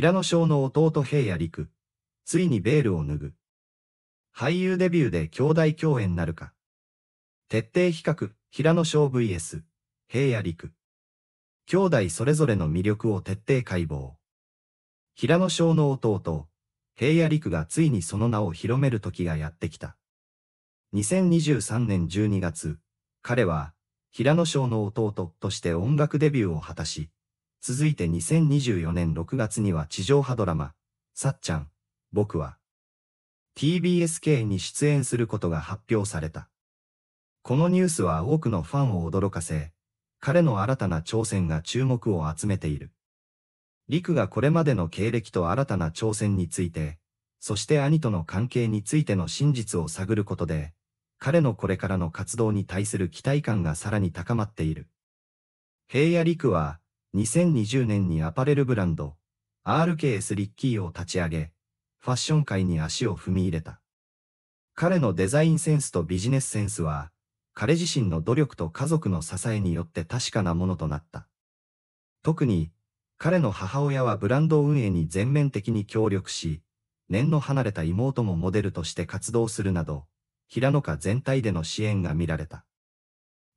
平野翔の弟平野陸。ついにベールを脱ぐ。俳優デビューで兄弟共演なるか。徹底比較、平野翔 VS、平野陸。兄弟それぞれの魅力を徹底解剖。平野翔の弟、平野陸がついにその名を広める時がやってきた。2023年12月、彼は、平野翔の弟として音楽デビューを果たし、続いて2024年6月には地上波ドラマ、さっちゃん、僕は、TBSK に出演することが発表された。このニュースは多くのファンを驚かせ、彼の新たな挑戦が注目を集めている。リクがこれまでの経歴と新たな挑戦について、そして兄との関係についての真実を探ることで、彼のこれからの活動に対する期待感がさらに高まっている。平野陸は、2020年にアパレルブランド、RKS リッキーを立ち上げ、ファッション界に足を踏み入れた。彼のデザインセンスとビジネスセンスは、彼自身の努力と家族の支えによって確かなものとなった。特に、彼の母親はブランド運営に全面的に協力し、年の離れた妹もモデルとして活動するなど、平野家全体での支援が見られた。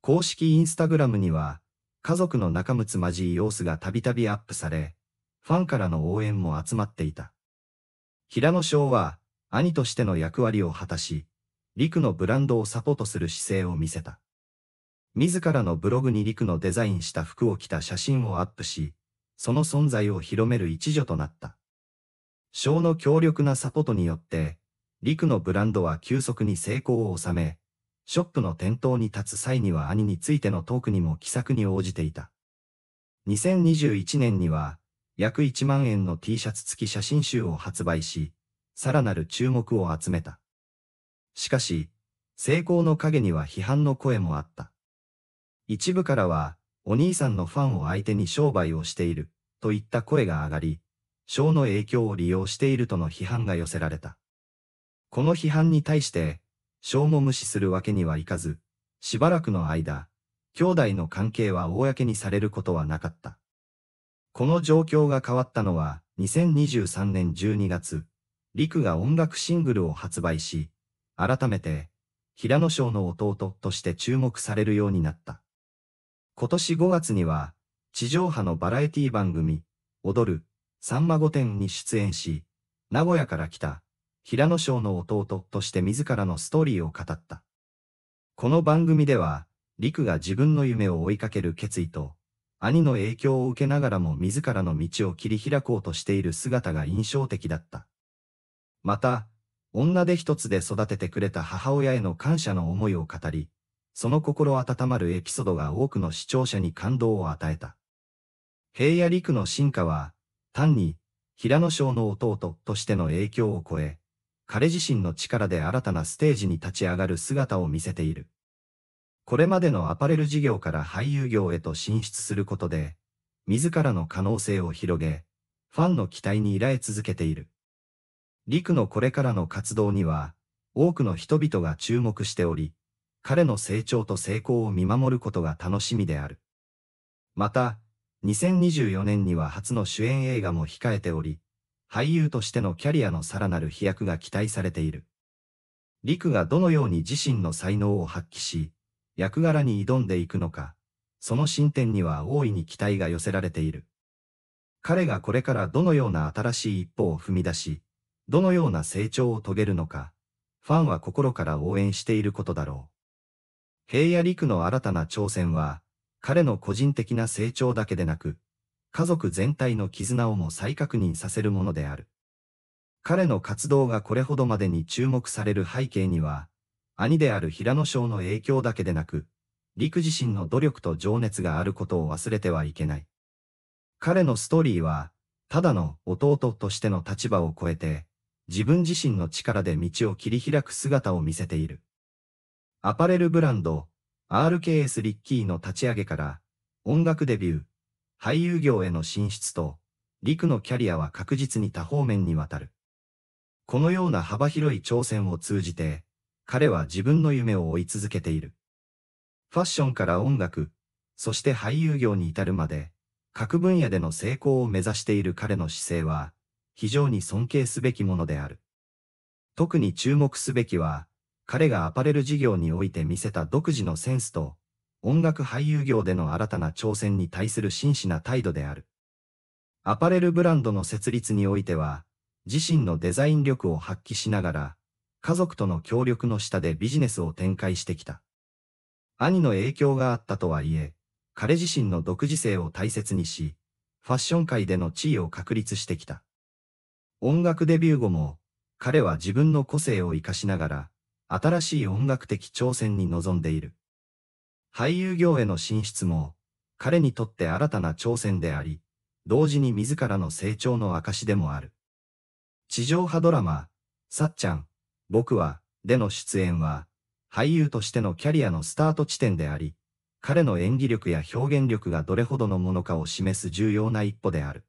公式インスタグラムには、家族の仲睦まじい様子がたびたびアップされ、ファンからの応援も集まっていた。平野翔は、兄としての役割を果たし、陸のブランドをサポートする姿勢を見せた。自らのブログに陸のデザインした服を着た写真をアップし、その存在を広める一助となった。翔の強力なサポートによって、陸のブランドは急速に成功を収め、ショップの店頭に立つ際には兄についてのトークにも気さくに応じていた。2021年には、約1万円の T シャツ付き写真集を発売し、さらなる注目を集めた。しかし、成功の陰には批判の声もあった。一部からは、お兄さんのファンを相手に商売をしている、といった声が上がり、賞の影響を利用しているとの批判が寄せられた。この批判に対して、小も無視するわけにはいかず、しばらくの間、兄弟の関係は公にされることはなかった。この状況が変わったのは、2023年12月、陸が音楽シングルを発売し、改めて、平野翔の弟として注目されるようになった。今年5月には、地上波のバラエティ番組、踊る、さんま御殿に出演し、名古屋から来た、平野翔の弟として自らのストーリーを語った。この番組では、陸が自分の夢を追いかける決意と、兄の影響を受けながらも自らの道を切り開こうとしている姿が印象的だった。また、女で一つで育ててくれた母親への感謝の思いを語り、その心温まるエピソードが多くの視聴者に感動を与えた。平野陸の進化は、単に、平野翔の弟としての影響を超え、彼自身の力で新たなステージに立ち上がる姿を見せている。これまでのアパレル事業から俳優業へと進出することで、自らの可能性を広げ、ファンの期待に依頼続けている。陸のこれからの活動には、多くの人々が注目しており、彼の成長と成功を見守ることが楽しみである。また、2024年には初の主演映画も控えており、俳優としてのキャリアのさらなる飛躍が期待されている。陸がどのように自身の才能を発揮し、役柄に挑んでいくのか、その進展には大いに期待が寄せられている。彼がこれからどのような新しい一歩を踏み出し、どのような成長を遂げるのか、ファンは心から応援していることだろう。平野陸の新たな挑戦は、彼の個人的な成長だけでなく、家族全体の絆をも再確認させるものである。彼の活動がこれほどまでに注目される背景には、兄である平野翔の影響だけでなく、陸自身の努力と情熱があることを忘れてはいけない。彼のストーリーは、ただの弟としての立場を超えて、自分自身の力で道を切り開く姿を見せている。アパレルブランド、RKS リッキーの立ち上げから、音楽デビュー、俳優業への進出と、陸のキャリアは確実に多方面にわたる。このような幅広い挑戦を通じて、彼は自分の夢を追い続けている。ファッションから音楽、そして俳優業に至るまで、各分野での成功を目指している彼の姿勢は、非常に尊敬すべきものである。特に注目すべきは、彼がアパレル事業において見せた独自のセンスと、音楽俳優業での新たな挑戦に対する真摯な態度である。アパレルブランドの設立においては、自身のデザイン力を発揮しながら、家族との協力の下でビジネスを展開してきた。兄の影響があったとはいえ、彼自身の独自性を大切にし、ファッション界での地位を確立してきた。音楽デビュー後も、彼は自分の個性を活かしながら、新しい音楽的挑戦に臨んでいる。俳優業への進出も、彼にとって新たな挑戦であり、同時に自らの成長の証でもある。地上波ドラマ、さっちゃん、僕は、での出演は、俳優としてのキャリアのスタート地点であり、彼の演技力や表現力がどれほどのものかを示す重要な一歩である。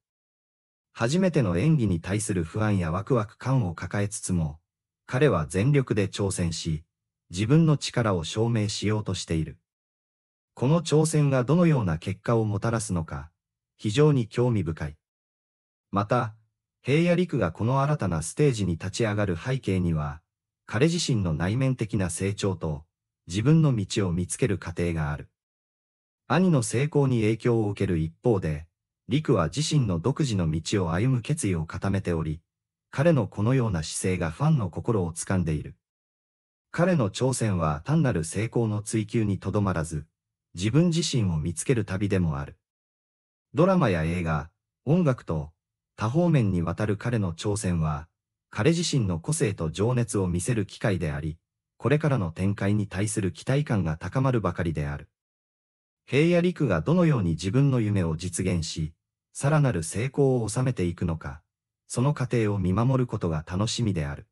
初めての演技に対する不安やワクワク感を抱えつつも、彼は全力で挑戦し、自分の力を証明しようとしている。この挑戦がどのような結果をもたらすのか、非常に興味深い。また、平野陸がこの新たなステージに立ち上がる背景には、彼自身の内面的な成長と、自分の道を見つける過程がある。兄の成功に影響を受ける一方で、陸は自身の独自の道を歩む決意を固めており、彼のこのような姿勢がファンの心を掴んでいる。彼の挑戦は単なる成功の追求にとどまらず、自分自身を見つける旅でもある。ドラマや映画、音楽と多方面にわたる彼の挑戦は、彼自身の個性と情熱を見せる機会であり、これからの展開に対する期待感が高まるばかりである。平野陸がどのように自分の夢を実現し、さらなる成功を収めていくのか、その過程を見守ることが楽しみである。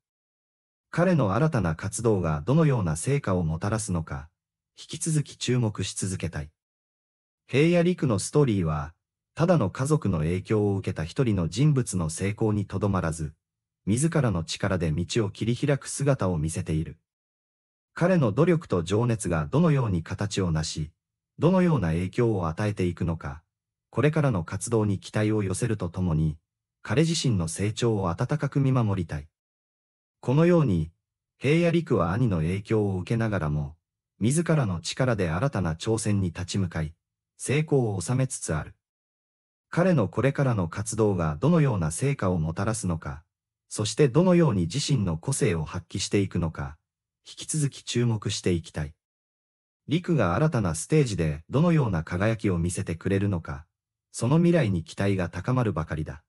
彼の新たな活動がどのような成果をもたらすのか、引き続き注目し続けたい。平野陸のストーリーは、ただの家族の影響を受けた一人の人物の成功にとどまらず、自らの力で道を切り開く姿を見せている。彼の努力と情熱がどのように形を成し、どのような影響を与えていくのか、これからの活動に期待を寄せるとともに、彼自身の成長を温かく見守りたい。このように、平野陸は兄の影響を受けながらも、自らの力で新たな挑戦に立ち向かい、成功を収めつつある。彼のこれからの活動がどのような成果をもたらすのか、そしてどのように自身の個性を発揮していくのか、引き続き注目していきたい。陸が新たなステージでどのような輝きを見せてくれるのか、その未来に期待が高まるばかりだ。